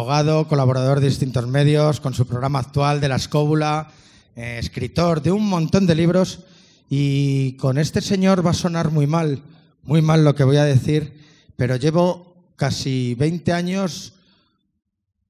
abogado, colaborador de distintos medios, con su programa actual de La Escóbula, eh, escritor de un montón de libros. Y con este señor va a sonar muy mal, muy mal lo que voy a decir, pero llevo casi 20 años,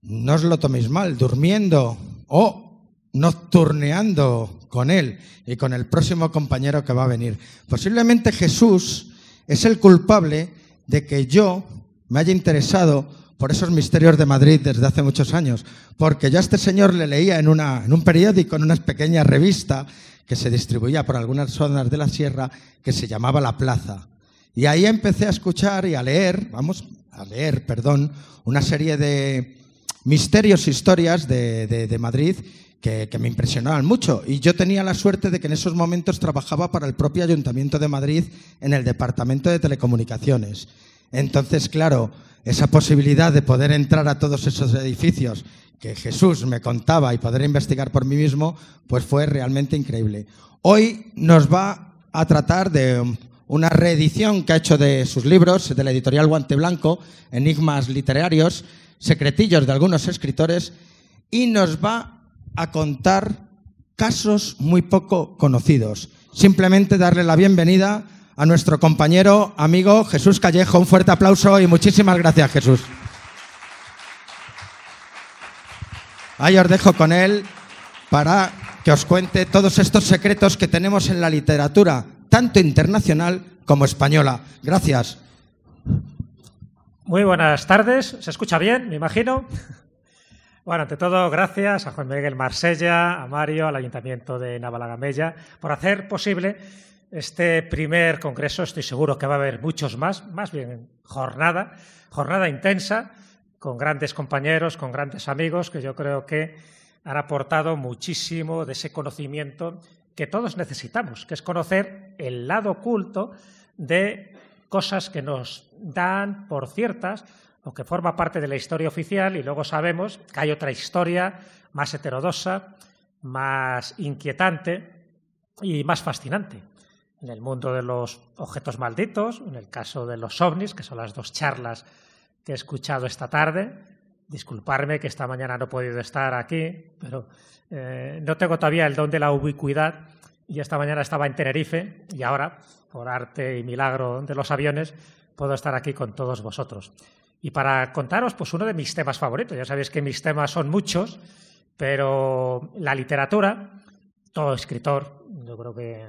no os lo toméis mal, durmiendo o nocturneando con él y con el próximo compañero que va a venir. Posiblemente Jesús es el culpable de que yo me haya interesado por esos misterios de Madrid desde hace muchos años, porque yo a este señor le leía en, un periódico, en una pequeña revista que se distribuía por algunas zonas de la sierra, que se llamaba La Plaza. Y ahí empecé a escuchar y a leer, vamos, a leer, perdón, una serie de misterios, historias de, Madrid que, me impresionaban mucho. Y yo tenía la suerte de que en esos momentos trabajaba para el propio Ayuntamiento de Madrid en el Departamento de Telecomunicaciones. Entonces, claro, esa posibilidad de poder entrar a todos esos edificios que Jesús me contaba y poder investigar por mí mismo, pues fue realmente increíble. Hoy nos va a tratar de una reedición que ha hecho de sus libros, de la editorial Guante Blanco, Enigmas Literarios, Secretillos de algunos escritores, y nos va a contar casos muy poco conocidos. Simplemente darle la bienvenida a nuestro compañero, amigo Jesús Callejo. Un fuerte aplauso y muchísimas gracias, Jesús. Ahí os dejo con él para que os cuente todos estos secretos que tenemos en la literatura, tanto internacional como española. Gracias. Muy buenas tardes. ¿Se escucha bien? Me imagino. Bueno, ante todo, gracias a Juan Miguel Marsella, a Mario, al Ayuntamiento de Navalagamella por hacer posible este primer congreso estoy seguro que va a haber muchos más, más bien jornada, jornada intensa, con grandes compañeros, con grandes amigos, que yo creo que han aportado muchísimo de ese conocimiento que todos necesitamos, que es conocer el lado oculto de cosas que nos dan por ciertas o que forma parte de la historia oficial y luego sabemos que hay otra historia más heterodoxa, más inquietante y más fascinante en el mundo de los objetos malditos, en el caso de los ovnis, que son las dos charlas que he escuchado esta tarde. Disculparme que esta mañana no he podido estar aquí, pero eh, no tengo todavía el don de la ubicuidad y esta mañana estaba en Tenerife y ahora, por arte y milagro de los aviones, puedo estar aquí con todos vosotros. Y para contaros, pues uno de mis temas favoritos. Ya sabéis que mis temas son muchos, pero la literatura, todo escritor, yo creo que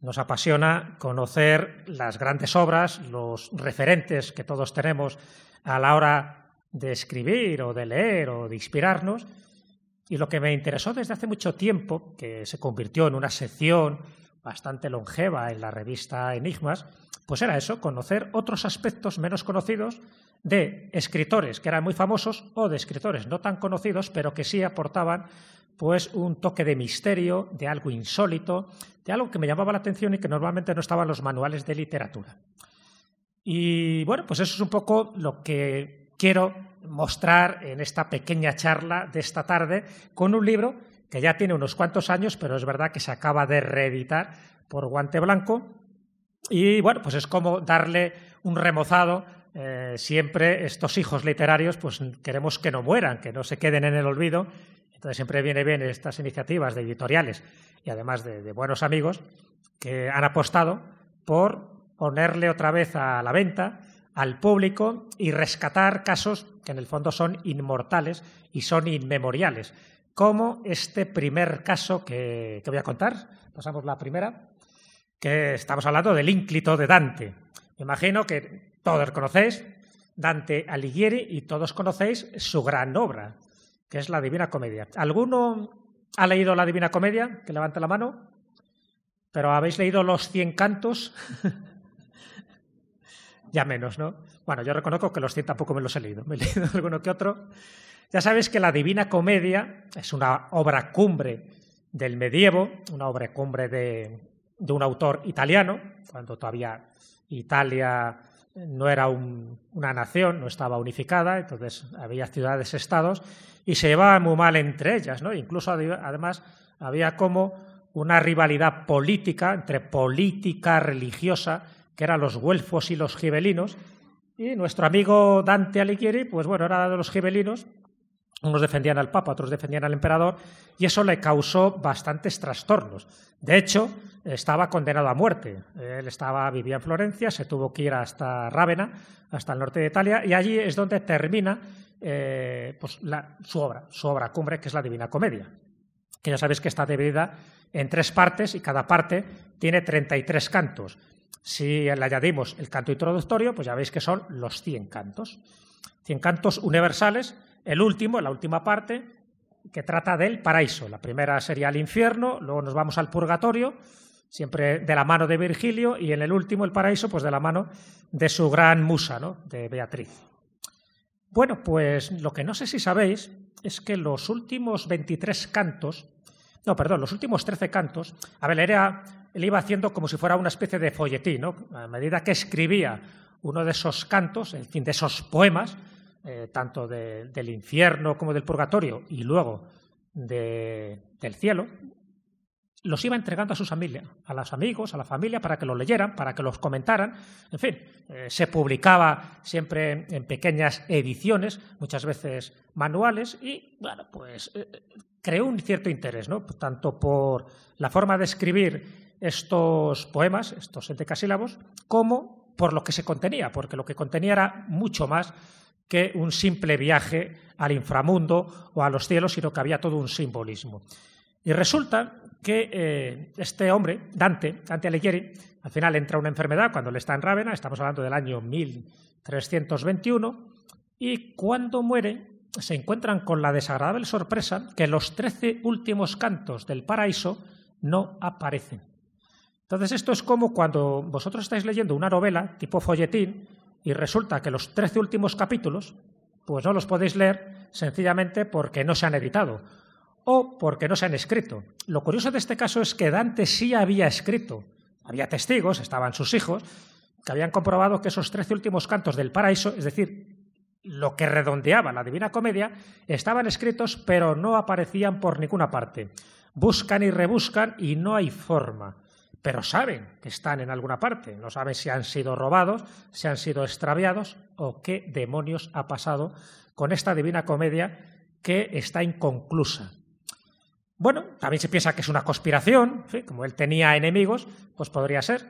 nos apasiona conocer las grandes obras, los referentes que todos tenemos a la hora de escribir o de leer o de inspirarnos. Y lo que me interesó desde hace mucho tiempo, que se convirtió en una sección bastante longeva en la revista Enigmas, pues era eso, conocer otros aspectos menos conocidos de escritores que eran muy famosos o de escritores no tan conocidos, pero que sí aportaban pues un toque de misterio, de algo insólito, algo que me llamaba la atención y que normalmente no estaba en los manuales de literatura. Y bueno, pues eso es un poco lo que quiero mostrar en esta pequeña charla de esta tarde con un libro que ya tiene unos cuantos años, pero es verdad que se acaba de reeditar por guante blanco. Y bueno, pues es como darle un remozado eh, siempre estos hijos literarios, pues queremos que no mueran, que no se queden en el olvido entonces siempre viene bien estas iniciativas de editoriales y además de, buenos amigos que han apostado por ponerle otra vez a la venta al público y rescatar casos que en el fondo son inmortales y son inmemoriales, como este primer caso que, que voy a contar. Pasamos la primera, que estamos hablando del ínclito de Dante. Me imagino que todos conocéis Dante Alighieri y todos conocéis su gran obra, que es la Divina Comedia. ¿Alguno ha leído la Divina Comedia? Que levante la mano. ¿Pero habéis leído los 100 cantos? ya menos, ¿no? Bueno, yo reconozco que los 100 tampoco me los he leído. Me he leído alguno que otro. Ya sabéis que la Divina Comedia es una obra cumbre del medievo, una obra cumbre de, un autor italiano, cuando todavía Italia no era una nación, no estaba unificada, entonces había ciudades-estados, y se llevaban muy mal entre ellas, ¿no? Incluso además había como una rivalidad política entre política religiosa, que eran los güelfos y los gibelinos, y nuestro amigo Dante Alighieri, pues bueno, era de los gibelinos, unos defendían al Papa, otros defendían al emperador, y eso le causó bastantes trastornos. De hecho, estaba condenado a muerte. Él estaba, vivía en Florencia, se tuvo que ir hasta Rávena, hasta el norte de Italia, y allí es donde termina eh, pues su obra, su obra cumbre, que es la Divina Comedia, que ya sabéis que está dividida en tres partes y cada parte tiene 33 cantos. Si le añadimos el canto introductorio, pues ya veis que son los 100 cantos. 100 cantos universales, el último, la última parte, que trata del paraíso. La primera sería el infierno, luego nos vamos al purgatorio, siempre de la mano de Virgilio, y en el último, el paraíso, pues de la mano de su gran musa, ¿no? de Beatriz. Bueno, pues lo que no sé si sabéis es que los últimos 23 cantos, no, perdón, los últimos 13 cantos, a era, él iba haciendo como si fuera una especie de folletín, ¿no? A medida que escribía uno de esos cantos, en fin, de esos poemas, eh, tanto del infierno como del purgatorio y luego de, del cielo, los iba entregando a sus familia, a los amigos, a la familia, para que los leyeran, para que los comentaran. En fin, eh, se publicaba siempre en pequeñas ediciones, muchas veces manuales, y bueno, pues eh, creó un cierto interés, ¿no? Tanto por la forma de escribir estos poemas, estos entecasílabos, como por lo que se contenía, porque lo que contenía era mucho más que un simple viaje al inframundo o a los cielos, sino que había todo un simbolismo. Y resulta que eh, este hombre, Dante, Dante Alighieri, al final entra una enfermedad cuando le está en Rávena, estamos hablando del año 1321, y cuando muere se encuentran con la desagradable sorpresa que los trece últimos cantos del paraíso no aparecen. Entonces esto es como cuando vosotros estáis leyendo una novela tipo folletín y resulta que los trece últimos capítulos pues no los podéis leer sencillamente porque no se han editado o porque no se han escrito. Lo curioso de este caso es que Dante sí había escrito. Había testigos, estaban sus hijos, que habían comprobado que esos trece últimos cantos del paraíso, es decir, lo que redondeaba la Divina Comedia, estaban escritos pero no aparecían por ninguna parte. Buscan y rebuscan y no hay forma. Pero saben que están en alguna parte. No saben si han sido robados, si han sido extraviados o qué demonios ha pasado con esta Divina Comedia que está inconclusa. Bueno, también se piensa que es una conspiración, como él tenía enemigos, pues podría ser.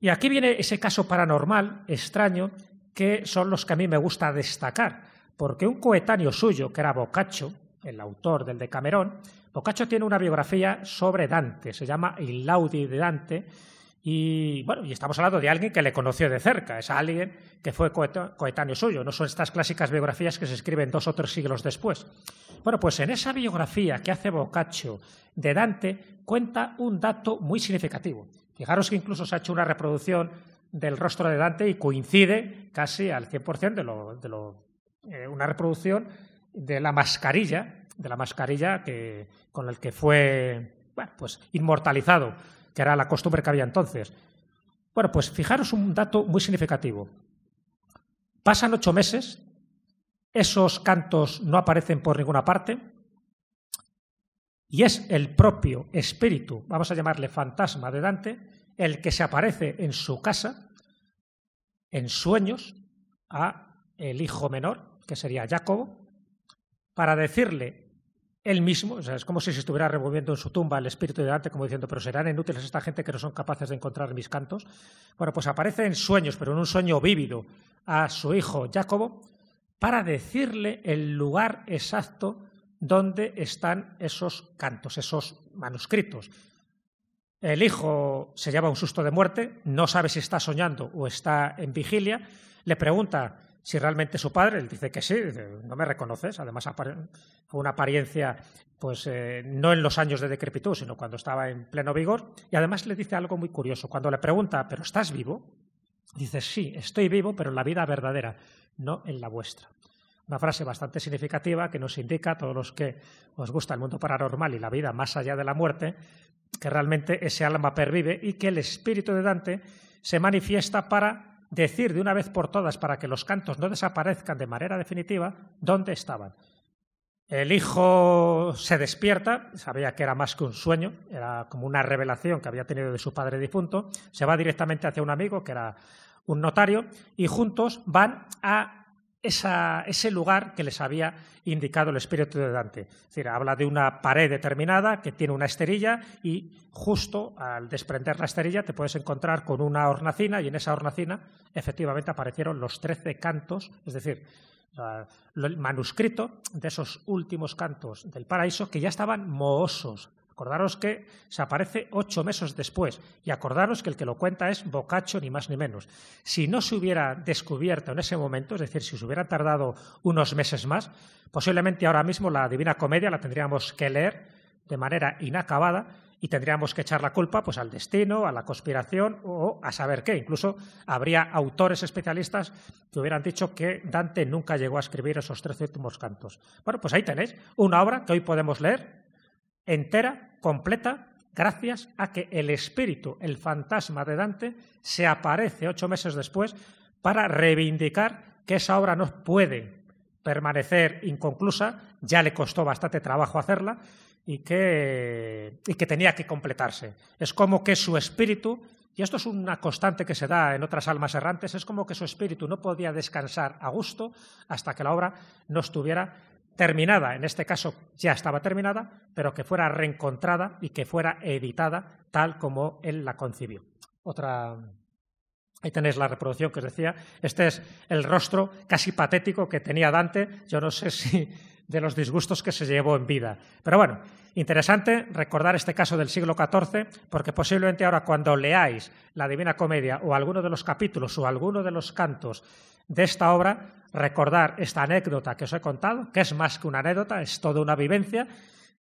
Y aquí viene ese caso paranormal extraño que son los que a mí me gusta destacar, porque un coetáneo suyo, que era Boccaccio, el autor del Decamerón, Boccaccio tiene una biografía sobre Dante, se llama Il Laudi de Dante, y bueno, y estamos hablando de alguien que le conoció de cerca, es alguien que fue coetáneo suyo, no son estas clásicas biografías que se escriben dos o tres siglos después. Bueno, pues en esa biografía que hace Boccaccio de Dante cuenta un dato muy significativo. Fijaros que incluso se ha hecho una reproducción del rostro de Dante y coincide casi al 100% de lo, de lo eh, una reproducción de la mascarilla, de la mascarilla que, con el que fue pues inmortalizado era la costumbre que había entonces. Bueno, pues fijaros un dato muy significativo. Pasan ocho meses, esos cantos no aparecen por ninguna parte, y es el propio espíritu, vamos a llamarle fantasma de Dante, el que se aparece en su casa, en sueños, a el hijo menor, que sería Jacobo, para decirle él mismo, o sea, es como si se estuviera revolviendo en su tumba el espíritu de Dante, como diciendo, pero serán inútiles esta gente que no son capaces de encontrar mis cantos. Bueno, pues aparece en sueños, pero en un sueño vívido, a su hijo Jacobo para decirle el lugar exacto donde están esos cantos, esos manuscritos. El hijo se lleva un susto de muerte, no sabe si está soñando o está en vigilia, le pregunta si realmente su padre, él dice que sí, no me reconoces, además fue una apariencia, pues eh, no en los años de decrepitud, sino cuando estaba en pleno vigor, y además le dice algo muy curioso, cuando le pregunta, ¿pero estás vivo? Dice, sí, estoy vivo, pero en la vida verdadera, no en la vuestra. Una frase bastante significativa que nos indica a todos los que os gusta el mundo paranormal y la vida más allá de la muerte, que realmente ese alma pervive y que el espíritu de Dante se manifiesta para decir de una vez por todas para que los cantos no desaparezcan de manera definitiva dónde estaban. El hijo se despierta, sabía que era más que un sueño, era como una revelación que había tenido de su padre difunto, se va directamente hacia un amigo que era un notario y juntos van a ese lugar que les había indicado el espíritu de Dante. Es decir, habla de una pared determinada que tiene una esterilla y justo al desprender la esterilla te puedes encontrar con una hornacina y en esa hornacina efectivamente aparecieron los trece cantos, es decir, el manuscrito de esos últimos cantos del paraíso que ya estaban mohosos, Acordaros que se aparece ocho meses después y acordaros que el que lo cuenta es Bocaccio ni más ni menos. Si no se hubiera descubierto en ese momento, es decir, si se hubiera tardado unos meses más, posiblemente ahora mismo la Divina Comedia la tendríamos que leer de manera inacabada y tendríamos que echar la culpa pues, al destino, a la conspiración o a saber qué. Incluso habría autores especialistas que hubieran dicho que Dante nunca llegó a escribir esos trece últimos cantos. Bueno, pues ahí tenéis una obra que hoy podemos leer entera, completa, gracias a que el espíritu, el fantasma de Dante, se aparece ocho meses después para reivindicar que esa obra no puede permanecer inconclusa, ya le costó bastante trabajo hacerla y que, y que tenía que completarse. Es como que su espíritu y esto es una constante que se da en otras almas errantes, es como que su espíritu no podía descansar a gusto hasta que la obra no estuviera terminada, en este caso ya estaba terminada, pero que fuera reencontrada y que fuera editada tal como él la concibió. Otra Ahí tenéis la reproducción que os decía. Este es el rostro casi patético que tenía Dante. Yo no sé si de los disgustos que se llevó en vida. Pero bueno, interesante recordar este caso del siglo XIV, porque posiblemente ahora cuando leáis la Divina Comedia o alguno de los capítulos o alguno de los cantos de esta obra, recordar esta anécdota que os he contado, que es más que una anécdota, es toda una vivencia,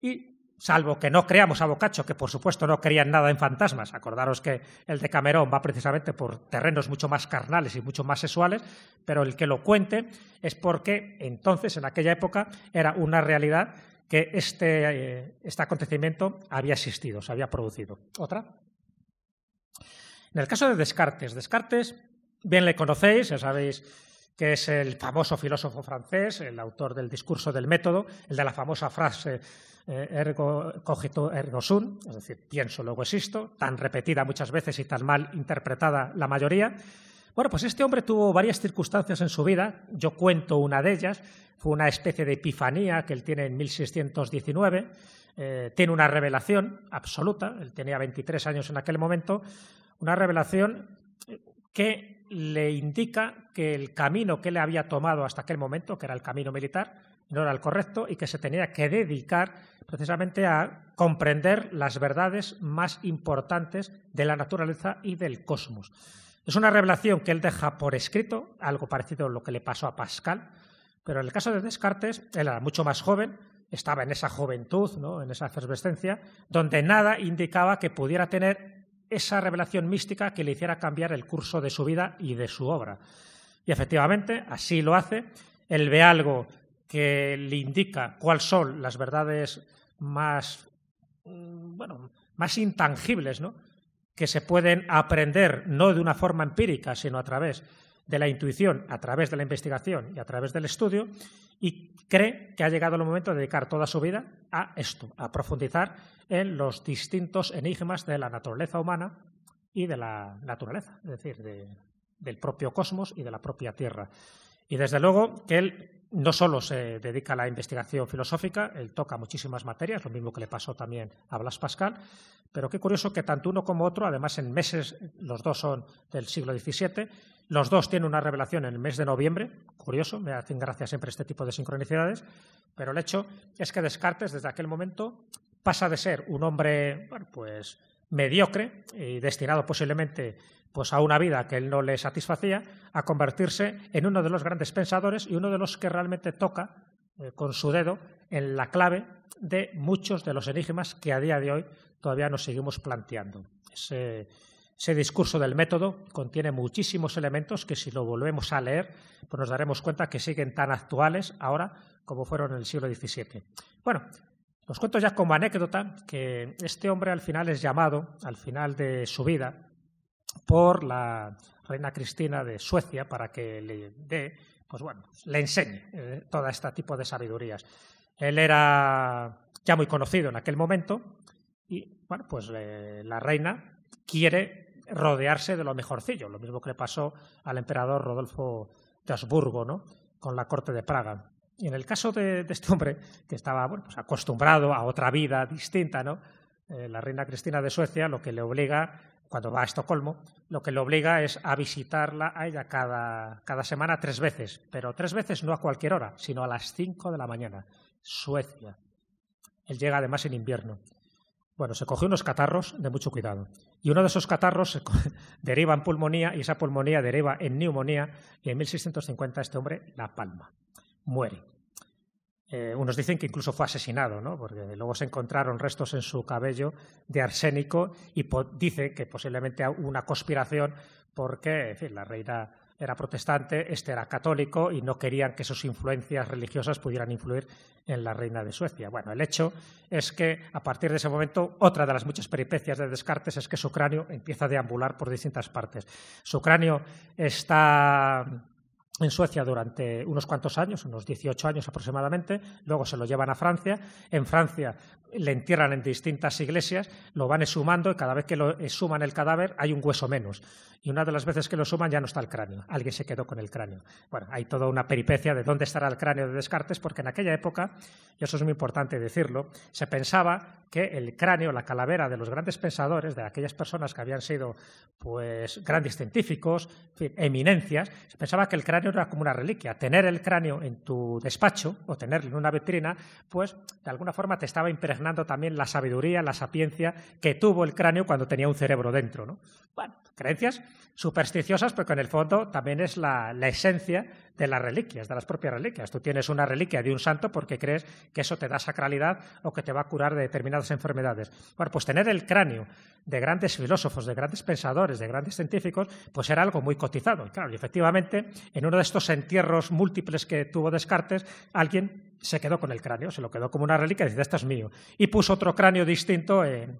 y salvo que no creamos a Bocaccio, que por supuesto no creían nada en fantasmas, acordaros que el de Camerón va precisamente por terrenos mucho más carnales y mucho más sexuales, pero el que lo cuente es porque entonces, en aquella época, era una realidad que este, eh, este acontecimiento había existido, se había producido. ¿Otra? En el caso de Descartes, Descartes, bien le conocéis, ya sabéis que es el famoso filósofo francés, el autor del discurso del método, el de la famosa frase eh, ergo cogito ergo sum, es decir, pienso luego existo, tan repetida muchas veces y tan mal interpretada la mayoría. Bueno, pues este hombre tuvo varias circunstancias en su vida, yo cuento una de ellas, fue una especie de epifanía que él tiene en 1619, eh, tiene una revelación absoluta, él tenía 23 años en aquel momento, una revelación que le indica que el camino que le había tomado hasta aquel momento, que era el camino militar, no era el correcto y que se tenía que dedicar precisamente a comprender las verdades más importantes de la naturaleza y del cosmos. Es una revelación que él deja por escrito, algo parecido a lo que le pasó a Pascal, pero en el caso de Descartes, él era mucho más joven, estaba en esa juventud, ¿no? en esa efervescencia, donde nada indicaba que pudiera tener esa revelación mística que le hiciera cambiar el curso de su vida y de su obra. Y efectivamente, así lo hace. Él ve algo que le indica cuáles son las verdades más, mm, bueno, más intangibles, ¿no? que se pueden aprender no de una forma empírica, sino a través de la intuición a través de la investigación y a través del estudio y cree que ha llegado el momento de dedicar toda su vida a esto, a profundizar en los distintos enigmas de la naturaleza humana y de la naturaleza, es decir, del propio cosmos y de la propia Tierra. Y desde luego que él no solo se dedica a la investigación filosófica, él toca muchísimas materias, lo mismo que le pasó también a Blas Pascal, pero qué curioso que tanto uno como otro, además en meses, los dos son del siglo XVII, los dos tienen una revelación en el mes de noviembre, curioso, me hacen gracia siempre este tipo de sincronicidades, pero el hecho es que Descartes desde aquel momento pasa de ser un hombre, pues mediocre y destinado posiblemente pues a una vida que él no le satisfacía, a convertirse en uno de los grandes pensadores y uno de los que realmente toca eh, con su dedo en la clave de muchos de los enigmas que a día de hoy todavía nos seguimos planteando. Ese, ese discurso del método contiene muchísimos elementos que si lo volvemos a leer, pues nos daremos cuenta que siguen tan actuales ahora como fueron en el siglo XVII. Bueno, os cuento ya como anécdota que este hombre al final es llamado, al final de su vida, por la reina Cristina de Suecia para que le dé, pues le enseñe eh, toda todo este tipo de sabidurías. Él era ya muy conocido en aquel momento y, bueno, pues eh, la reina quiere rodearse de lo mejorcillo, lo mismo que le pasó al emperador Rodolfo de Habsburgo, Con la corte de Praga. Y en el caso de, este hombre, que estaba pues acostumbrado a otra vida distinta, ¿no? Eh, la reina Cristina de Suecia lo que le obliga cuando va a Estocolmo, lo que le obliga es a visitarla a ella cada, cada semana tres veces, pero tres veces no a cualquier hora, sino a las cinco de la mañana. Suecia. Él llega además en invierno. Bueno, se cogió unos catarros de mucho cuidado. Y uno de esos catarros deriva en pulmonía y esa pulmonía deriva en neumonía y en 1650 este hombre la palma. Muere. Eh, unos dicen que incluso fue asesinado, ¿no? porque luego se encontraron restos en su cabello de arsénico y dice que posiblemente hubo una conspiración porque la reina era protestante, este era católico y no querían que sus influencias religiosas pudieran influir en la reina de Suecia. Bueno, el hecho es que a partir de ese momento, otra de las muchas peripecias de Descartes es que su cráneo empieza a deambular por distintas partes. Su cráneo está en Suecia durante unos cuantos años, unos 18 años aproximadamente, luego se lo llevan a Francia, en Francia le entierran en distintas iglesias, lo van exhumando y cada vez que lo suman el cadáver hay un hueso menos. Y una de las veces que lo suman ya no está el cráneo, alguien se quedó con el cráneo. Bueno, hay toda una peripecia de dónde estará el cráneo de Descartes, porque en aquella época, y eso es muy importante decirlo, se pensaba que el cráneo, la calavera de los grandes pensadores, de aquellas personas que habían sido pues grandes científicos, eminencias, se pensaba que el cráneo era como una reliquia. Tener el cráneo en tu despacho o tenerlo en una vitrina, pues de alguna forma te estaba impregnando también la sabiduría, la sapiencia que tuvo el cráneo cuando tenía un cerebro dentro. ¿no? Bueno, creencias supersticiosas, pero que en el fondo también es la, esencia de las reliquias, de las propias reliquias. Tú tienes una reliquia de un santo porque crees que eso te da sacralidad o que te va a curar de determinadas enfermedades. Bueno, pues tener el cráneo de grandes filósofos, de grandes pensadores, de grandes científicos, pues era algo muy cotizado. Y claro, efectivamente, en uno de estos entierros múltiples que tuvo Descartes, alguien se quedó con el cráneo, se lo quedó como una reliquia y dice, este es mío. Y puso otro cráneo distinto en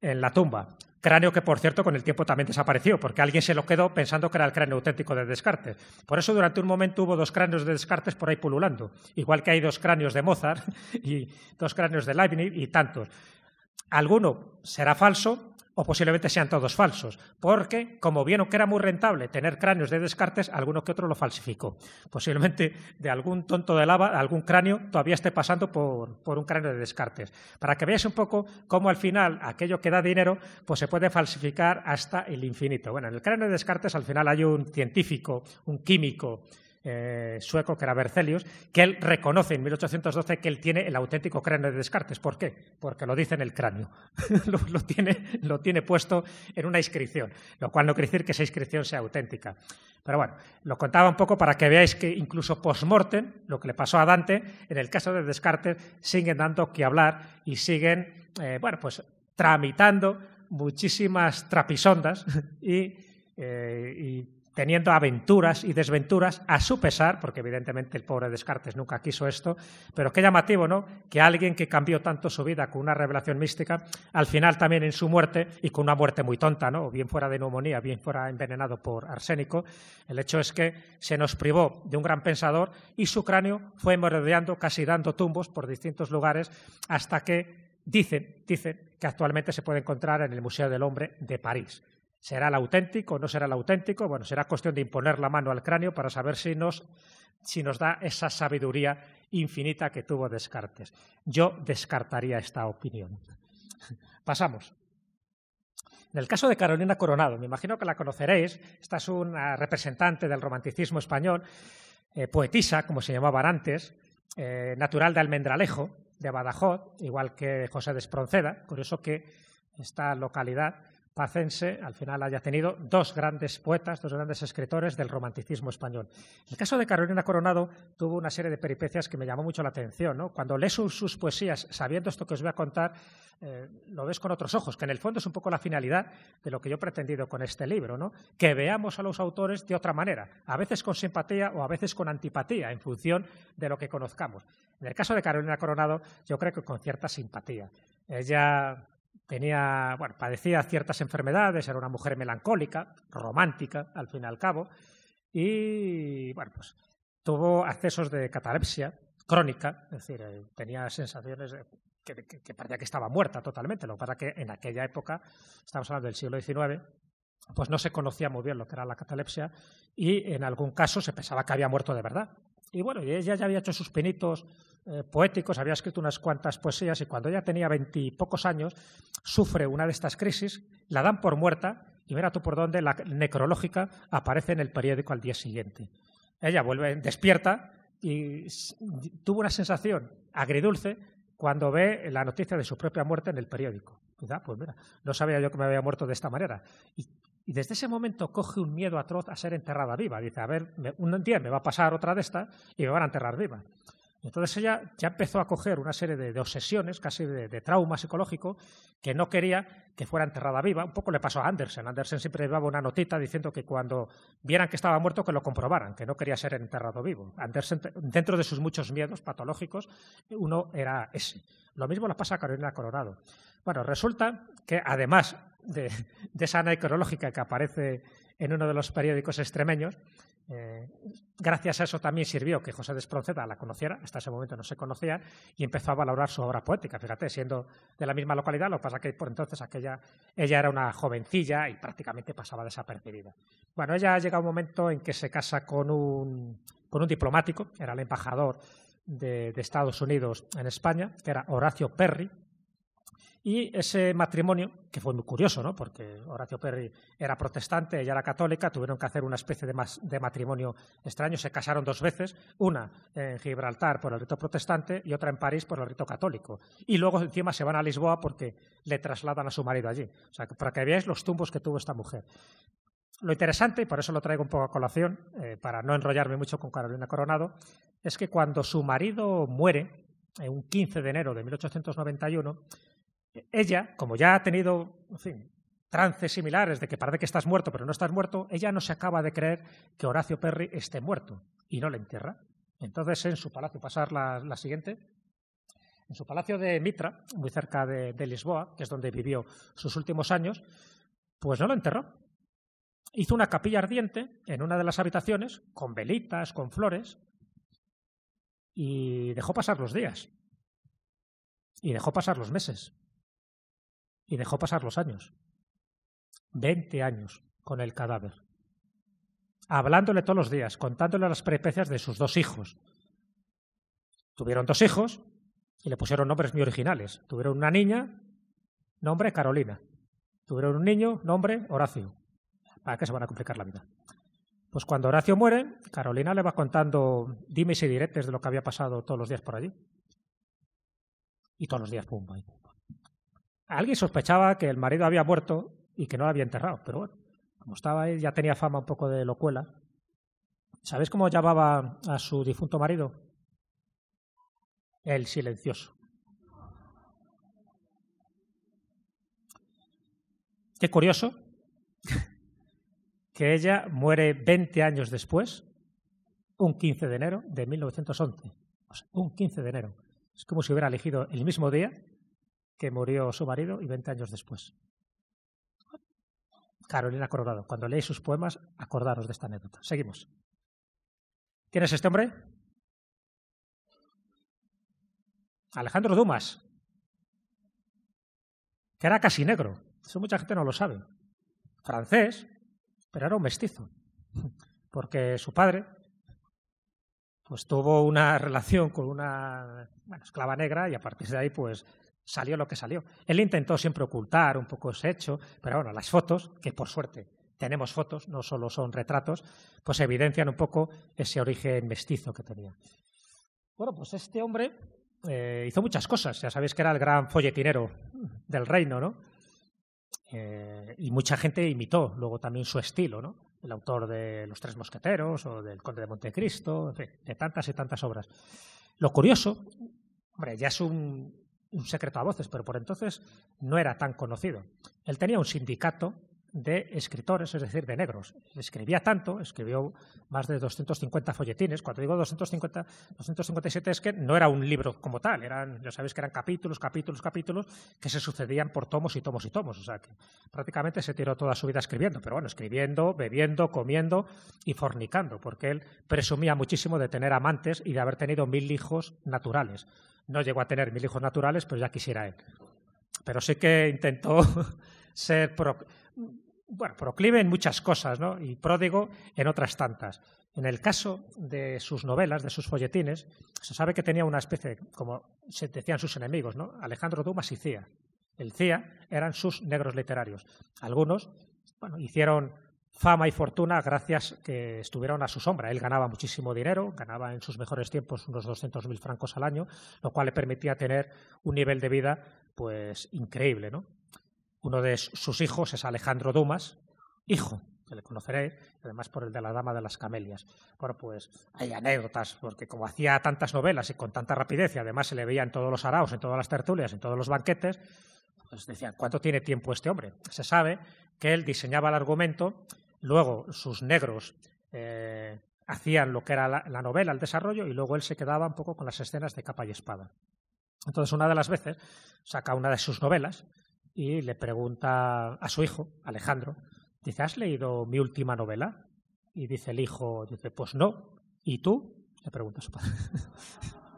la tumba. Cráneo que, por cierto, con el tiempo también desapareció, porque alguien se lo quedó pensando que era el cráneo auténtico de Descartes. Por eso, durante un momento hubo dos cráneos de Descartes por ahí pululando, igual que hay dos cráneos de Mozart y dos cráneos de Leibniz y tantos. Alguno será falso, o posiblemente sean todos falsos, porque como vieron que era muy rentable tener cráneos de Descartes, alguno que otro lo falsificó. Posiblemente de algún tonto de lava, algún cráneo todavía esté pasando por, por un cráneo de Descartes. Para que veáis un poco cómo al final aquello que da dinero pues se puede falsificar hasta el infinito. Bueno, en el cráneo de Descartes al final hay un científico, un químico, eh, sueco, que era Bercelius, que él reconoce en 1812 que él tiene el auténtico cráneo de Descartes. ¿Por qué? Porque lo dice en el cráneo. lo, tiene, lo, tiene, puesto en una inscripción, lo cual no quiere decir que esa inscripción sea auténtica. Pero bueno, lo contaba un poco para que veáis que incluso post-mortem, lo que le pasó a Dante, en el caso de Descartes, siguen dando que hablar y siguen, eh, bueno, pues tramitando muchísimas trapisondas y eh, teniendo aventuras y desventuras a su pesar, porque evidentemente el pobre Descartes nunca quiso esto, pero qué llamativo, ¿no? Que alguien que cambió tanto su vida con una revelación mística, al final también en su muerte, y con una muerte muy tonta, ¿no? Bien fuera de neumonía, bien fuera envenenado por arsénico, el hecho es que se nos privó de un gran pensador y su cráneo fue merodeando, casi dando tumbos por distintos lugares, hasta que dicen, dicen que actualmente se puede encontrar en el Museo del Hombre de París. ¿Será el auténtico? o ¿No será el auténtico? Bueno, será cuestión de imponer la mano al cráneo para saber si nos, da esa sabiduría infinita que tuvo Descartes. Yo descartaría esta opinión. Pasamos. En el caso de Carolina Coronado, me imagino que la conoceréis, esta es una representante del romanticismo español, eh, poetisa, como se llamaba antes, eh, natural de Almendralejo, de Badajoz, igual que José de Espronceda, curioso que esta localidad pacense al final haya tenido dos grandes poetas, dos grandes escritores del romanticismo español. El caso de Carolina Coronado tuvo una serie de peripecias que me llamó mucho la atención. Cuando lees sus, poesías, sabiendo esto que os voy a contar, eh, lo ves con otros ojos, que en el fondo es un poco la finalidad de lo que yo he pretendido con este libro, ¿no? que veamos a los autores de otra manera, a veces con simpatía o a veces con antipatía, en función de lo que conozcamos. En el caso de Carolina Coronado, yo creo que con cierta simpatía. Ella Tenía, padecía ciertas enfermedades, era una mujer melancólica, romántica, al fin y al cabo, y bueno, pues tuvo accesos de catalepsia crónica, es decir, eh, tenía sensaciones que, parecía que estaba muerta totalmente. Lo que pasa que en aquella época, estamos hablando del siglo XIX, pues no se conocía muy bien lo que era la catalepsia y en algún caso se pensaba que había muerto de verdad. Y bueno, y ella ya había hecho sus pinitos eh, poéticos, había escrito unas cuantas poesías y cuando ella tenía veintipocos años sufre una de estas crisis, la dan por muerta y mira tú por dónde la necrológica aparece en el periódico al día siguiente. Ella vuelve, despierta y tuvo una sensación agridulce cuando ve la noticia de su propia muerte en el periódico. Ah, pues mira, no sabía yo que me había muerto de esta manera. Y, desde ese momento coge un miedo atroz a ser enterrada viva. Dice, a ver, un día me va a pasar otra de estas y me van a enterrar viva. Entonces ella ya empezó a coger una serie de, obsesiones, casi de, trauma psicológico, que no quería que fuera enterrada viva. Un poco le pasó a Andersen. Andersen siempre llevaba una notita diciendo que cuando vieran que estaba muerto, que lo comprobaran, que no quería ser enterrado vivo. Andersen, dentro de sus muchos miedos patológicos, uno era ese. Lo mismo le pasa a Carolina Colorado. Bueno, resulta que además de, esa esa necrológica que aparece en uno de los periódicos extremeños. Eh, gracias a eso también sirvió que José de la conociera, hasta ese momento no se conocía, y empezó a valorar su obra poética. Fíjate, siendo de la misma localidad, lo que pasa que por entonces aquella, ella era una jovencilla y prácticamente pasaba desapercibida. Bueno, ella llega un momento en que se casa con un, con un diplomático, era el embajador de, de Estados Unidos en España, que era Horacio Perry, y ese matrimonio, que fue muy curioso, ¿no? porque Horacio Perry era protestante, ella era católica, tuvieron que hacer una especie de, matrimonio extraño, se casaron dos veces, una en Gibraltar por el rito protestante y otra en París por el rito católico. Y luego encima se van a Lisboa porque le trasladan a su marido allí. O sea, para que veáis los tumbos que tuvo esta mujer. Lo interesante, y por eso lo traigo un poco a colación, eh, para no enrollarme mucho con Carolina Coronado, es que cuando su marido muere, un 15 de enero de 1891, ella, como ya ha tenido, trances similares de que parece que estás muerto, pero no estás muerto, ella no se acaba de creer que Horacio Perry esté muerto y no le entierra. Entonces, en su palacio, pasar la, siguiente, en su palacio de Mitra, muy cerca de, de, Lisboa, que es donde vivió sus últimos años, pues no lo enterró. Hizo una capilla ardiente en una de las habitaciones, con velitas, con flores, y dejó pasar los días. Y dejó pasar los meses. Y dejó pasar los años. Veinte años con el cadáver. Hablándole todos los días, contándole las prepecias de sus dos hijos. Tuvieron dos hijos y le pusieron nombres muy originales. Tuvieron una niña, nombre Carolina. Tuvieron un niño, nombre Horacio. ¿Para qué se van a complicar la vida? Pues cuando Horacio muere, Carolina le va contando dimes y directes de lo que había pasado todos los días por allí. Y todos los días, pum, Alguien sospechaba que el marido había muerto y que no lo había enterrado, pero bueno, como estaba ahí, ya tenía fama un poco de locuela. ¿Sabes cómo llamaba a su difunto marido? El silencioso. Qué curioso que ella muere 20 años después, un 15 de enero de 1911. un 15 de enero. Es como si hubiera elegido el mismo día que murió su marido y 20 años después. Carolina Coronado, cuando leéis sus poemas, acordaros de esta anécdota. Seguimos. ¿Quién es este hombre? Alejandro Dumas, que era casi negro. Eso mucha gente no lo sabe. Francés, pero era un mestizo. Porque su padre pues tuvo una relación con una esclava negra y a partir de ahí pues salió lo que salió. Él intentó siempre ocultar un poco ese hecho, pero bueno, las fotos, que por suerte tenemos fotos, no solo son retratos, pues evidencian un poco ese origen mestizo que tenía. Bueno, pues este hombre eh, hizo muchas cosas. Ya sabéis que era el gran folletinero del reino, ¿no? Eh, y mucha gente imitó luego también su estilo, ¿no? El autor de Los Tres Mosqueteros o del Conde de Montecristo, en fin, de tantas y tantas obras. Lo curioso, hombre, ya es un un secreto a voces, pero por entonces no era tan conocido. Él tenía un sindicato de escritores, es decir, de negros. Escribía tanto, escribió más de 250 folletines. Cuando digo 250, 257 es que no era un libro como tal, eran, ya sabéis que eran capítulos, capítulos, capítulos que se sucedían por tomos y tomos y tomos. O sea que prácticamente se tiró toda su vida escribiendo, pero bueno, escribiendo, bebiendo, comiendo y fornicando, porque él presumía muchísimo de tener amantes y de haber tenido mil hijos naturales. No llegó a tener mil hijos naturales, pero ya quisiera él. Pero sí que intentó ser bueno, proclive en muchas cosas ¿no? y pródigo en otras tantas. En el caso de sus novelas, de sus folletines, se sabe que tenía una especie, de, como se decían sus enemigos, ¿no? Alejandro Dumas y CIA. El CIA eran sus negros literarios. Algunos bueno, hicieron fama y fortuna gracias que estuvieron a su sombra. Él ganaba muchísimo dinero, ganaba en sus mejores tiempos unos 200.000 francos al año, lo cual le permitía tener un nivel de vida pues increíble, ¿no? Uno de sus hijos es Alejandro Dumas, hijo, que le conoceré, además por el de la Dama de las Camelias. Bueno, pues hay anécdotas, porque como hacía tantas novelas y con tanta rapidez, y además se le veía en todos los araos, en todas las tertulias, en todos los banquetes, pues decían, ¿cuánto tiene tiempo este hombre? Se sabe que él diseñaba el argumento, luego sus negros eh, hacían lo que era la, la, novela, el desarrollo, y luego él se quedaba un poco con las escenas de capa y espada. Entonces, una de las veces saca una de sus novelas y le pregunta a su hijo, Alejandro, dice, ¿has leído mi última novela? Y dice el hijo, dice, pues no. ¿Y tú? Le pregunta a su padre.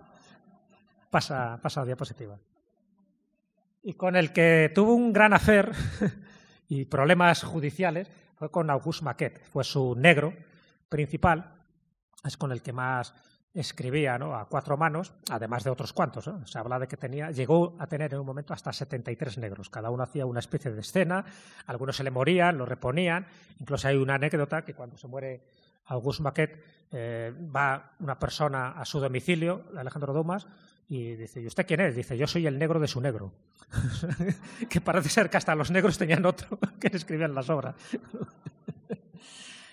pasa, pasa la diapositiva. Y con el que tuvo un gran hacer y problemas judiciales fue con Auguste Maquet, fue su negro principal, es con el que más escribía ¿no? a cuatro manos, además de otros cuantos. Se habla de que tenía, llegó a tener en un momento hasta 73 negros. Cada uno hacía una especie de escena, algunos se le morían, lo reponían. Incluso hay una anécdota que cuando se muere Auguste Maquet, eh, va una persona a su domicilio, Alejandro Dumas, y dice, ¿y usted quién es? Dice, yo soy el negro de su negro. que parece ser que hasta los negros tenían otro que escribían las obras.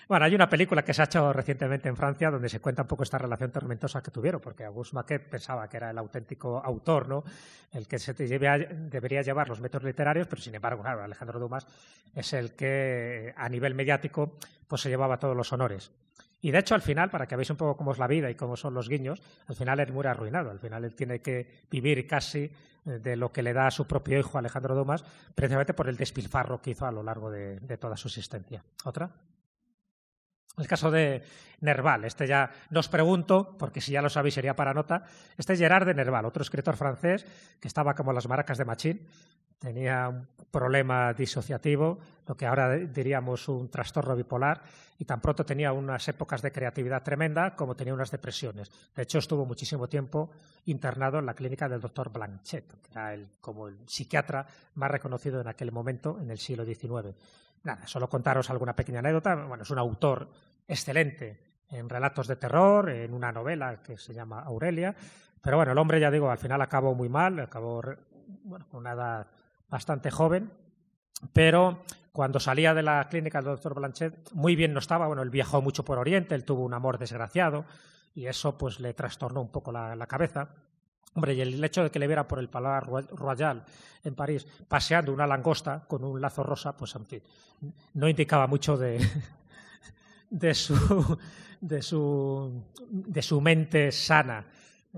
Bueno, hay una película que se ha hecho recientemente en Francia donde se cuenta un poco esta relación tormentosa que tuvieron, porque Auguste Maquet pensaba que era el auténtico autor, ¿no? El que se debería llevar los métodos literarios, pero sin embargo, claro, Alejandro Dumas es el que a nivel mediático pues se llevaba todos los honores. Y de hecho, al final, para que veáis un poco cómo es la vida y cómo son los guiños, al final él muere arruinado. Al final él tiene que vivir casi eh, de lo que le da a su propio hijo Alejandro Dumas, precisamente por el despilfarro que hizo a lo largo de, de toda su existencia. ¿Otra? El caso de Nerval, este ya nos pregunto, porque si ya lo sabéis sería para nota, este es Gerard de Nerval, otro escritor francés que estaba como las maracas de Machín, tenía un problema disociativo, lo que ahora diríamos un trastorno bipolar, y tan pronto tenía unas épocas de creatividad tremenda como tenía unas depresiones. De hecho, estuvo muchísimo tiempo internado en la clínica del doctor Blanchet, que era como el psiquiatra más reconocido en aquel momento, en el siglo XIX. Nada, solo contaros alguna pequeña anécdota. Bueno, es un autor excelente en relatos de terror, en una novela que se llama Aurelia. Pero bueno, el hombre, ya digo, al final acabó muy mal, acabó bueno, con una edad bastante joven. Pero cuando salía de la clínica del doctor Blanchet, muy bien no estaba. Bueno, él viajó mucho por Oriente, él tuvo un amor desgraciado y eso pues le trastornó un poco la cabeza y el hecho de que le viera por el Palais Royal en París paseando una langosta con un lazo rosa, pues en fin, no indicaba mucho de, de, su, mente sana.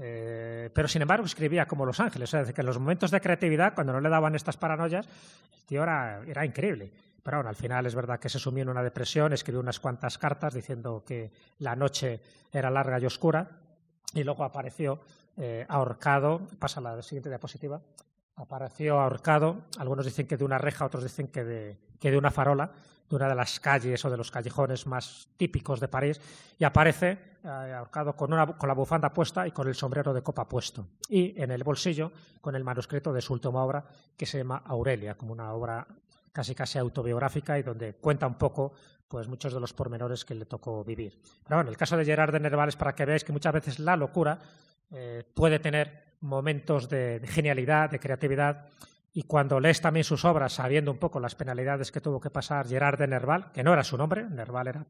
Eh, pero sin embargo escribía como Los Ángeles, es decir, que en los momentos de creatividad, cuando no le daban estas paranoias, el tío era, era increíble. Pero bueno, al final es verdad que se sumió en una depresión, escribió unas cuantas cartas diciendo que la noche era larga y oscura, y luego apareció eh, ahorcado, pasa la siguiente diapositiva, apareció ahorcado, algunos dicen que de una reja, otros dicen que de, que de una farola, de una de las calles o de los callejones más típicos de París, y aparece eh, ahorcado con, con la bufanda puesta y con el sombrero de copa puesto, y en el bolsillo con el manuscrito de su última obra, que se llama Aurelia, como una obra casi casi autobiográfica y donde cuenta un poco pues muchos de los pormenores que le tocó vivir. Pero bueno, el caso de Gerard de Nerval es para que veáis que muchas veces la locura eh, puede tener momentos de, genialidad, de creatividad, y cuando lees también sus obras, sabiendo un poco las penalidades que tuvo que pasar Gerard de Nerval, que no era su nombre, Nerval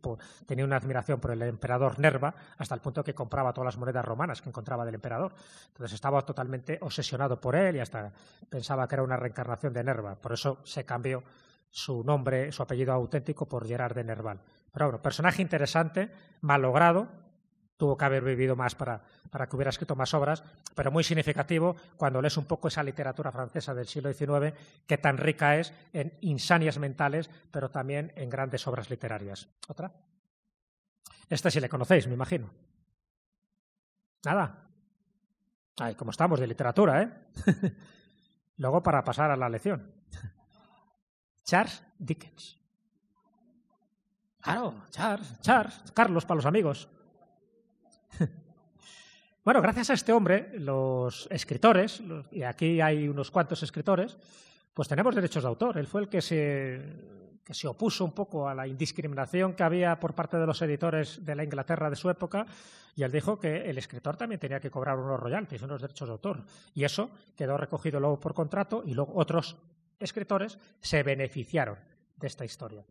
tenía una admiración por el emperador Nerva, hasta el punto que compraba todas las monedas romanas que encontraba del emperador. Entonces estaba totalmente obsesionado por él y hasta pensaba que era una reencarnación de Nerva. Por eso se cambió su nombre, su apellido auténtico por Gerard de Nerval. Pero bueno, personaje interesante, malogrado, tuvo que haber vivido más para, para que hubiera escrito más obras, pero muy significativo cuando lees un poco esa literatura francesa del siglo XIX que tan rica es en insanias mentales, pero también en grandes obras literarias. ¿Otra? Esta sí le conocéis, me imagino. Nada. Ay, como estamos de literatura, ¿eh? Luego para pasar a la lección. Charles Dickens. Claro, Charles, Charles, Carlos para los amigos. bueno, gracias a este hombre, los escritores, y aquí hay unos cuantos escritores, pues tenemos derechos de autor. Él fue el que se, que se opuso un poco a la indiscriminación que había por parte de los editores de la Inglaterra de su época, y él dijo que el escritor también tenía que cobrar unos royalties, unos derechos de autor. Y eso quedó recogido luego por contrato y luego otros escritores se beneficiaron de esta historia.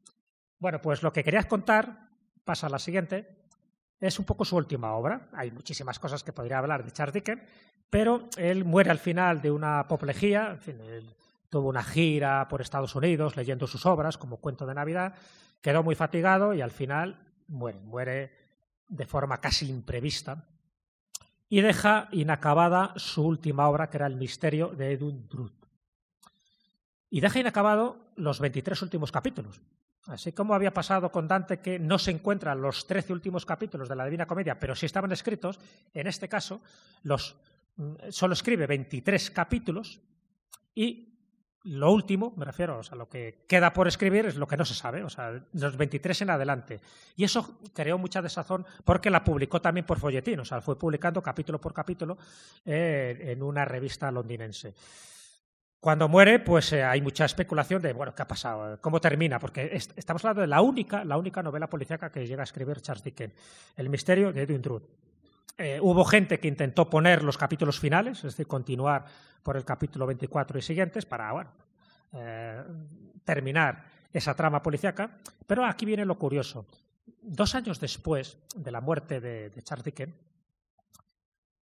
Bueno, pues lo que quería contar, pasa a la siguiente, es un poco su última obra. Hay muchísimas cosas que podría hablar de Charles Dickens, pero él muere al final de una apoplejía. En fin, él tuvo una gira por Estados Unidos leyendo sus obras como cuento de Navidad. Quedó muy fatigado y al final muere. Muere de forma casi imprevista. Y deja inacabada su última obra, que era El misterio de Edwin Drood. Y deja inacabado los 23 últimos capítulos. Así como había pasado con Dante que no se encuentran los 13 últimos capítulos de la Divina Comedia, pero sí estaban escritos, en este caso los, mm, solo escribe 23 capítulos y lo último, me refiero, a lo que queda por escribir es lo que no se sabe, o sea, los 23 en adelante. Y eso creó mucha desazón porque la publicó también por folletín, o sea, fue publicando capítulo por capítulo eh, en una revista londinense. Cuando muere, pues eh, hay mucha especulación de, bueno, ¿qué ha pasado? ¿Cómo termina? Porque estamos hablando de la única, la única novela policíaca que llega a escribir Charles Dickens, El misterio de Edwin Drood. Eh, hubo gente que intentó poner los capítulos finales, es decir, continuar por el capítulo 24 y siguientes para, bueno, eh, terminar esa trama policíaca. Pero aquí viene lo curioso. Dos años después de la muerte de, de Charles Dickens,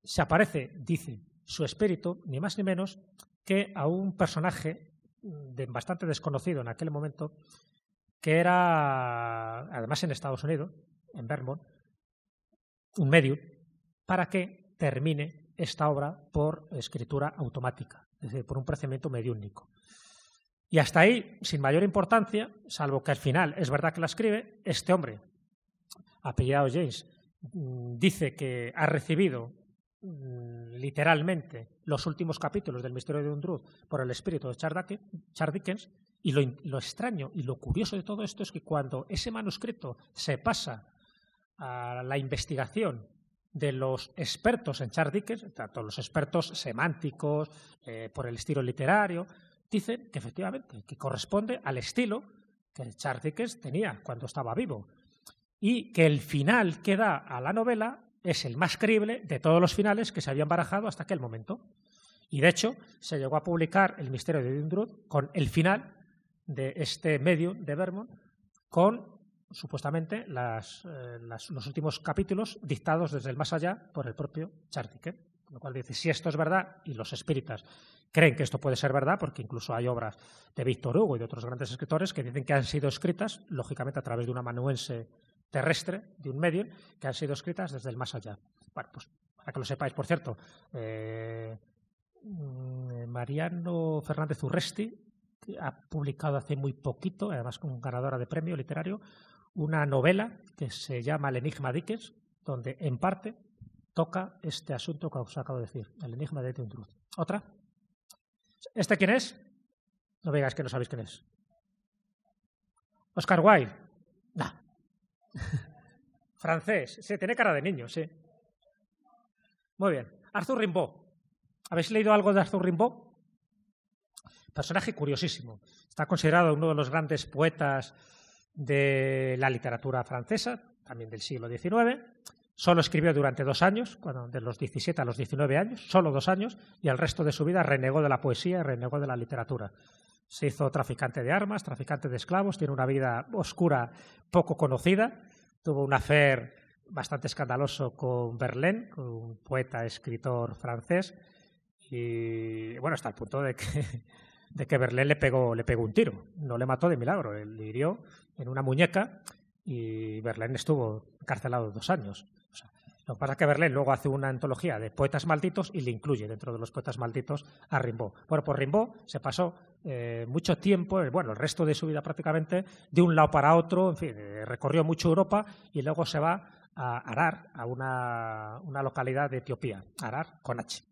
se aparece, dice, su espíritu, ni más ni menos que a un personaje mm, bastante desconocido en aquel momento, que era, además en Estados Unidos, en Vermont, un medio, para que termine esta obra por escritura automática, es decir, por un procedimiento mediúnico. Y hasta ahí, sin mayor importancia, salvo que al final es verdad que la escribe, este hombre, apellidado James, mm, dice que ha recibido Mm, literalmente los últimos capítulos del Misterio de Undruth por el espíritu de Charles Dickens. Y lo, extraño y lo curioso de todo esto es que cuando ese manuscrito se pasa a la investigación de los expertos en Charles Dickens, tanto los expertos semánticos, eh, por el estilo literario, dicen que efectivamente que corresponde al estilo que Charles Dickens tenía cuando estaba vivo y que el final que da a la novela es el más creíble de todos los finales que se habían barajado hasta aquel momento. Y de hecho, se llegó a publicar El misterio de Dindrud con el final de este medium de Vermont, con supuestamente eh, los últimos capítulos dictados desde el más allá por el propio Chartiker. Lo cual dice, si esto es verdad, y los espíritas creen que esto puede ser verdad, porque incluso hay obras de Víctor Hugo y de otros grandes escritores que dicen que han sido escritas, lógicamente, a través de un amanuense terrestre de un medio que han sido escritas desde el más allá. Bueno, pues para que lo sepáis, por cierto, eh, mm, Mariano Fernández Urresti ha publicado hace muy poquito, además como ganadora de premio literario, una novela que se llama El Enigma Dickens, donde en parte toca este asunto que os acabo de decir, el enigma de Truth. ¿Otra? ¿Este quién es? No veáis que no sabéis quién es. Oscar Wilde, Francés, se tiene cara de niño, sí. Muy bien. Arthur Rimbaud. ¿Habéis leído algo de Arthur Rimbaud? Personaje curiosísimo. Está considerado uno de los grandes poetas de la literatura francesa, también del siglo XIX. Solo escribió durante dos años, cuando, de los 17 a los 19 años, solo dos años, y el resto de su vida renegó de la poesía, renegó de la literatura. Se hizo traficante de armas, traficante de esclavos, tiene una vida oscura poco conocida. Tuvo un afer bastante escandaloso con Verlaine, un poeta, escritor francés. Y bueno, hasta el punto de que, de le pegó, le pegó un tiro. No le mató de milagro, le hirió en una muñeca y Verlaine estuvo encarcelado dos años para que pasa luego hace una antología de poetas malditos y le incluye dentro de los poetas malditos a Rimbaud. Bueno, por pues Rimbaud se pasó eh, mucho tiempo, eh, bueno, el resto de su vida prácticamente, de un lado para otro, en fin, eh, recorrió mucho Europa y luego se va a Arar, a una, una localidad de Etiopía, Arar con H.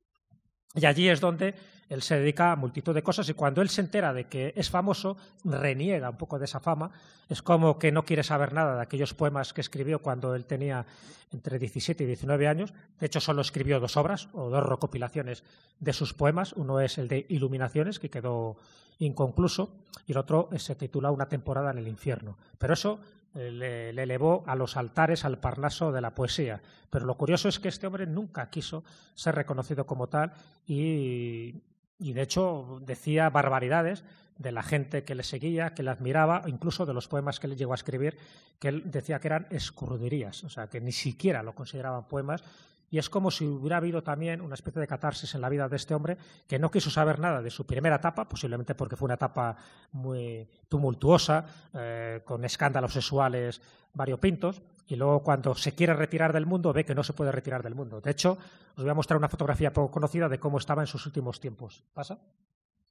Y allí es donde él se dedica a multitud de cosas y cuando él se entera de que es famoso, reniega un poco de esa fama. Es como que no quiere saber nada de aquellos poemas que escribió cuando él tenía entre 17 y 19 años. De hecho, solo escribió dos obras o dos recopilaciones de sus poemas. Uno es el de Iluminaciones, que quedó inconcluso, y el otro se titula Una temporada en el infierno. Pero eso eh, le, le, elevó a los altares, al Parnaso de la poesía. Pero lo curioso es que este hombre nunca quiso ser reconocido como tal y y de hecho decía barbaridades de la gente que le seguía, que le admiraba, incluso de los poemas que le llegó a escribir, que él decía que eran escurridurías, o sea, que ni siquiera lo consideraban poemas. Y es como si hubiera habido también una especie de catarsis en la vida de este hombre que no quiso saber nada de su primera etapa, posiblemente porque fue una etapa muy tumultuosa, eh, con escándalos sexuales variopintos, y luego cuando se quiere retirar del mundo ve que no se puede retirar del mundo. De hecho, os voy a mostrar una fotografía poco conocida de cómo estaba en sus últimos tiempos. ¿Pasa?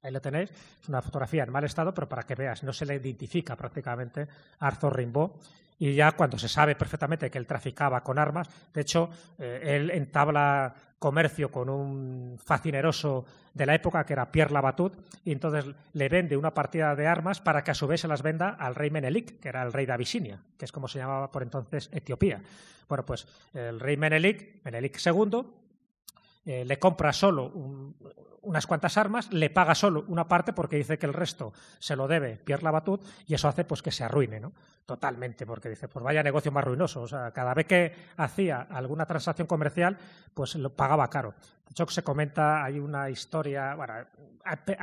Ahí lo tenéis. Es una fotografía en mal estado, pero para que veas, no se le identifica prácticamente a Arthur Rimbaud. Y ya cuando se sabe perfectamente que él traficaba con armas, de hecho, eh, él entabla comercio con un facineroso de la época que era Pierre Labatut y entonces le vende una partida de armas para que a su vez se las venda al rey Menelik, que era el rey de Abisinia, que es como se llamaba por entonces Etiopía. Bueno, pues el rey Menelik, Menelik II, eh, le compra solo unas cuantas armas, le paga solo una parte porque dice que el resto se lo debe Pierre Labatut y eso hace pues que se arruine, ¿no? Totalmente, porque dice, pues vaya negocio más ruinoso. O sea, cada vez que hacía alguna transacción comercial, pues lo pagaba caro. Chuck se comenta, hay una historia, bueno,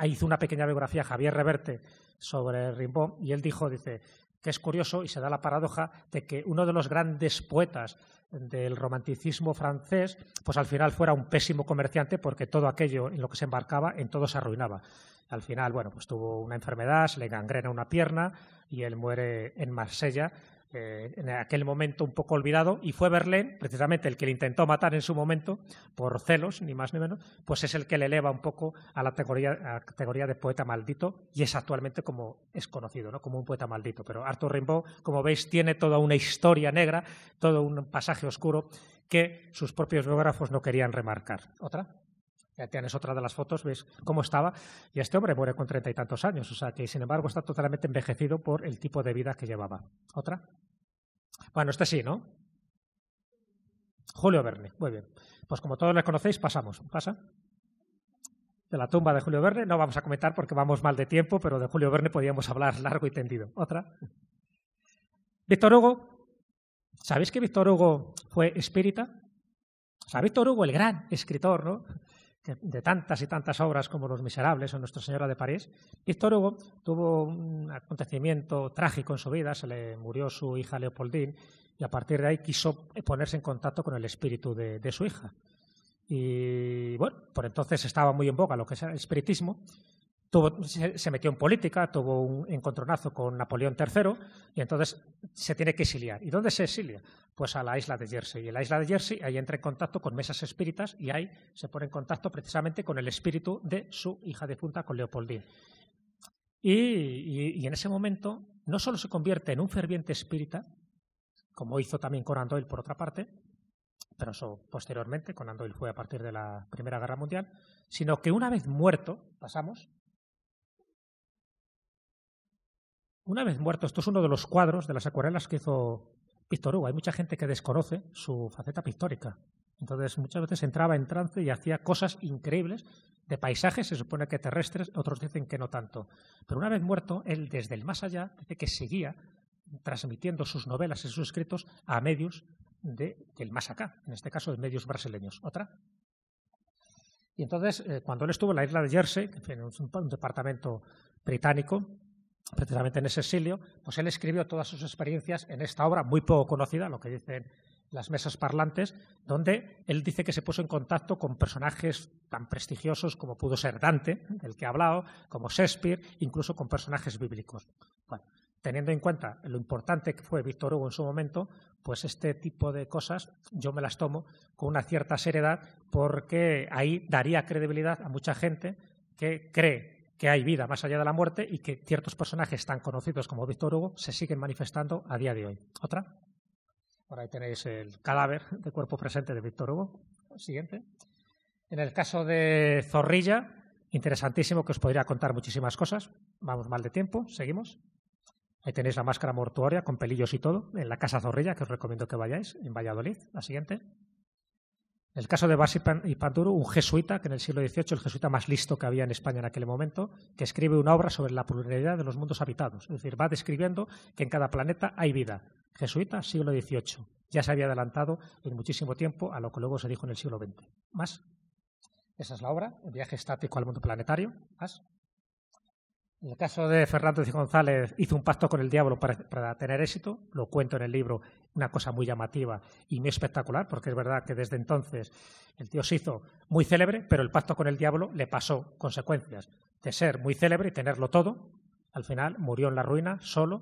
hizo una pequeña biografía Javier Reverte sobre Rimbaud y él dijo, dice, que es curioso y se da la paradoja de que uno de los grandes poetas del romanticismo francés, pues al final fuera un pésimo comerciante porque todo aquello en lo que se embarcaba, en todo se arruinaba. Al final, bueno, pues tuvo una enfermedad, se le gangrena una pierna y él muere en Marsella eh, en aquel momento un poco olvidado, y fue Berlín, precisamente el que le intentó matar en su momento, por celos, ni más ni menos, pues es el que le eleva un poco a la categoría, a categoría de poeta maldito, y es actualmente como es conocido, ¿no? como un poeta maldito. Pero Arthur Rimbaud, como veis, tiene toda una historia negra, todo un pasaje oscuro que sus propios biógrafos no querían remarcar. ¿Otra? Ya tienes otra de las fotos, ves cómo estaba. Y este hombre muere con treinta y tantos años, o sea que sin embargo está totalmente envejecido por el tipo de vida que llevaba. ¿Otra? Bueno, este sí, ¿no? Julio Verne, muy bien. Pues como todos le conocéis, pasamos. ¿Pasa? De la tumba de Julio Verne no vamos a comentar porque vamos mal de tiempo, pero de Julio Verne podíamos hablar largo y tendido. ¿Otra? Víctor Hugo. ¿Sabéis que Víctor Hugo fue espírita? O sea, Víctor Hugo, el gran escritor, ¿no? de tantas y tantas obras como Los Miserables o Nuestra Señora de París, Víctor Hugo tuvo un acontecimiento trágico en su vida, se le murió su hija Leopoldine y a partir de ahí quiso ponerse en contacto con el espíritu de, su hija. Y bueno, por entonces estaba muy en boca lo que es el espiritismo se, metió en política, tuvo un encontronazo con Napoleón III y entonces se tiene que exiliar. ¿Y dónde se exilia? Pues a la isla de Jersey. Y en la isla de Jersey ahí entra en contacto con mesas espíritas y ahí se pone en contacto precisamente con el espíritu de su hija defunta, con Leopoldine. Y, en ese momento no solo se convierte en un ferviente espírita, como hizo también Conan Doyle por otra parte, pero eso posteriormente, Conan Doyle fue a partir de la Primera Guerra Mundial, sino que una vez muerto, pasamos, Una vez muerto, esto es uno de los cuadros de las acuarelas que hizo Víctor Hay mucha gente que desconoce su faceta pictórica. Entonces, muchas veces entraba en trance y hacía cosas increíbles de paisajes, se supone que terrestres, otros dicen que no tanto. Pero una vez muerto, él desde el más allá dice que seguía transmitiendo sus novelas y sus escritos a medios de, del más acá, en este caso de medios brasileños. Otra. Y entonces, eh, cuando él estuvo en la isla de Jersey, en un departamento británico, precisamente en ese exilio, pues él escribió todas sus experiencias en esta obra muy poco conocida, lo que dicen las mesas parlantes, donde él dice que se puso en contacto con personajes tan prestigiosos como pudo ser Dante, el que ha hablado, como Shakespeare, incluso con personajes bíblicos. Bueno, teniendo en cuenta lo importante que fue Víctor Hugo en su momento, pues este tipo de cosas yo me las tomo con una cierta seriedad porque ahí daría credibilidad a mucha gente que cree que hay vida más allá de la muerte y que ciertos personajes tan conocidos como Víctor Hugo se siguen manifestando a día de hoy. ¿Otra? Ahora ahí tenéis el cadáver de cuerpo presente de Víctor Hugo. Siguiente. En el caso de Zorrilla, interesantísimo que os podría contar muchísimas cosas. Vamos mal de tiempo, seguimos. Ahí tenéis la máscara mortuoria con pelillos y todo en la Casa Zorrilla, que os recomiendo que vayáis en Valladolid. La siguiente el caso de Basi y Panduro, un jesuita, que en el siglo XVIII, el jesuita más listo que había en España en aquel momento, que escribe una obra sobre la pluralidad de los mundos habitados. Es decir, va describiendo que en cada planeta hay vida. Jesuita, siglo XVIII. Ya se había adelantado en muchísimo tiempo a lo que luego se dijo en el siglo XX. Más. Esa es la obra, el viaje estático al mundo planetario. Más. En el caso de Fernando y González, hizo un pacto con el diablo para, tener éxito. Lo cuento en el libro, una cosa muy llamativa y muy espectacular, porque es verdad que desde entonces el tío se hizo muy célebre, pero el pacto con el diablo le pasó consecuencias de ser muy célebre y tenerlo todo. Al final murió en la ruina, solo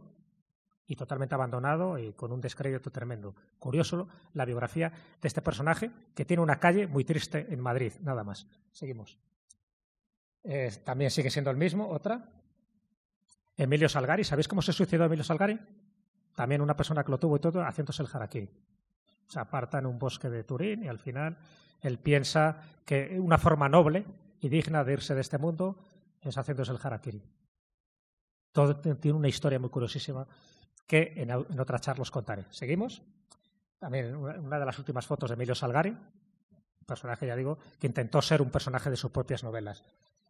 y totalmente abandonado y con un descrédito tremendo. Curioso la biografía de este personaje que tiene una calle muy triste en Madrid, nada más. Seguimos. Eh, también sigue siendo el mismo, otra. Emilio Salgari, ¿sabéis cómo se suicidó Emilio Salgari? También una persona que lo tuvo y todo, haciéndose el harakiri. Se aparta en un bosque de Turín y al final él piensa que una forma noble y digna de irse de este mundo es haciéndose el harakiri. Todo tiene una historia muy curiosísima que en, otra charla os contaré. ¿Seguimos? También una de las últimas fotos de Emilio Salgari, personaje, ya digo, que intentó ser un personaje de sus propias novelas.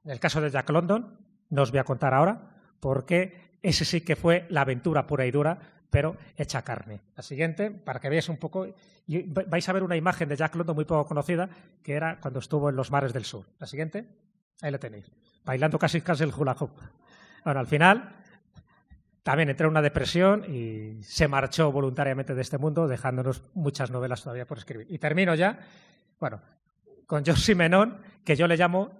En el caso de Jack London, no os voy a contar ahora, porque ese sí que fue la aventura pura y dura, pero hecha carne. La siguiente, para que veáis un poco, vais a ver una imagen de Jack London muy poco conocida, que era cuando estuvo en los mares del sur. La siguiente, ahí la tenéis, bailando casi casi el hula hoop. Bueno, al final también entró en una depresión y se marchó voluntariamente de este mundo, dejándonos muchas novelas todavía por escribir. Y termino ya, bueno, con George Simenon, que yo le llamo,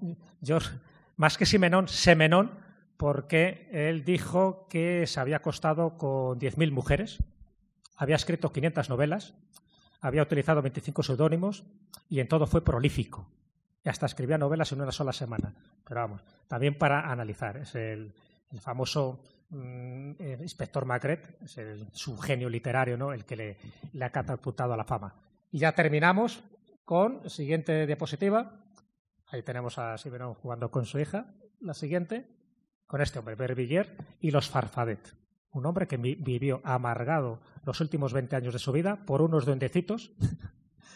George, más que Simenon, Semenon, porque él dijo que se había acostado con 10.000 mujeres, había escrito 500 novelas, había utilizado 25 seudónimos y en todo fue prolífico. Y hasta escribía novelas en una sola semana. Pero vamos, también para analizar. Es el, famoso mm, eh, inspector Macret, es el, su genio literario, ¿no? el que le, ha catapultado a la fama. Y ya terminamos con la siguiente diapositiva. Ahí tenemos a Simenon jugando con su hija. La siguiente con este hombre, y los Farfadet. Un hombre que vivió amargado los últimos 20 años de su vida por unos duendecitos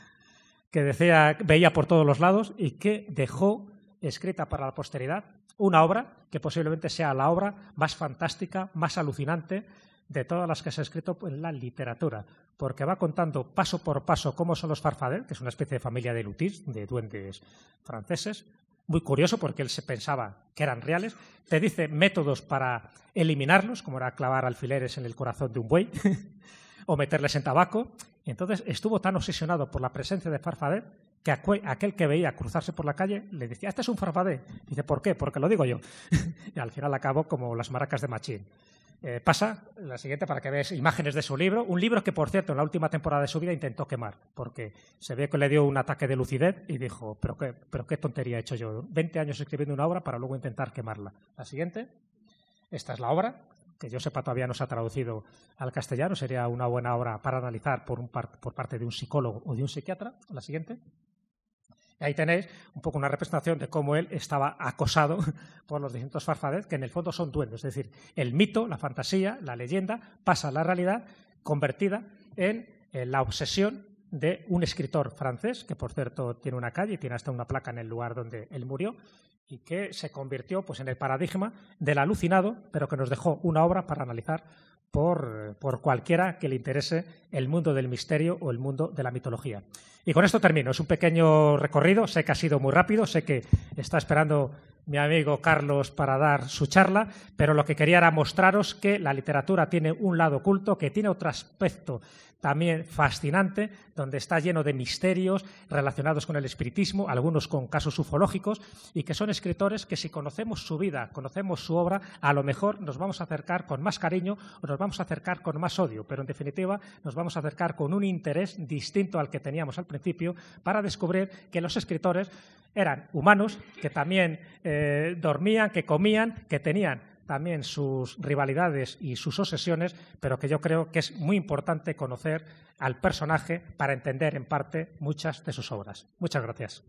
que decía, veía por todos los lados y que dejó escrita para la posteridad una obra que posiblemente sea la obra más fantástica, más alucinante de todas las que se ha escrito en la literatura, porque va contando paso por paso cómo son los Farfadet, que es una especie de familia de lutis, de duendes franceses, muy curioso porque él se pensaba que eran reales. Te dice métodos para eliminarlos, como era clavar alfileres en el corazón de un buey o meterles en tabaco. entonces estuvo tan obsesionado por la presencia de Farfadet que aquel que veía cruzarse por la calle le decía, este es un Farfadet. dice, ¿por qué? Porque lo digo yo. y al final acabó como las maracas de Machín. Eh, pasa la siguiente para que veas imágenes de su libro. Un libro que, por cierto, en la última temporada de su vida intentó quemar, porque se ve que le dio un ataque de lucidez y dijo, pero qué, pero qué tontería he hecho yo. 20 años escribiendo una obra para luego intentar quemarla. La siguiente, esta es la obra, que yo sepa todavía no se ha traducido al castellano, sería una buena obra para analizar por, un por parte de un psicólogo o de un psiquiatra. La siguiente. Ahí tenéis un poco una representación de cómo él estaba acosado por los distintos farfades, que en el fondo son duendes. Es decir, el mito, la fantasía, la leyenda, pasa a la realidad convertida en la obsesión de un escritor francés, que por cierto tiene una calle y tiene hasta una placa en el lugar donde él murió, y que se convirtió pues, en el paradigma del alucinado, pero que nos dejó una obra para analizar por, cualquiera que le interese el mundo del misterio o el mundo de la mitología. Y con esto termino. Es un pequeño recorrido. Sé que ha sido muy rápido. Sé que está esperando mi amigo Carlos para dar su charla, pero lo que quería era mostraros que la literatura tiene un lado oculto, que tiene otro aspecto también fascinante, donde está lleno de misterios relacionados con el espiritismo, algunos con casos ufológicos, y que son escritores que si conocemos su vida, conocemos su obra, a lo mejor nos vamos a acercar con más cariño o nos vamos a acercar con más odio, pero en definitiva nos vamos a acercar con un interés distinto al que teníamos al principio para descubrir que los escritores eran humanos, que también eh, dormían, que comían, que tenían también sus rivalidades y sus obsesiones, pero que yo creo que es muy importante conocer al personaje para entender en parte muchas de sus obras. Muchas gracias.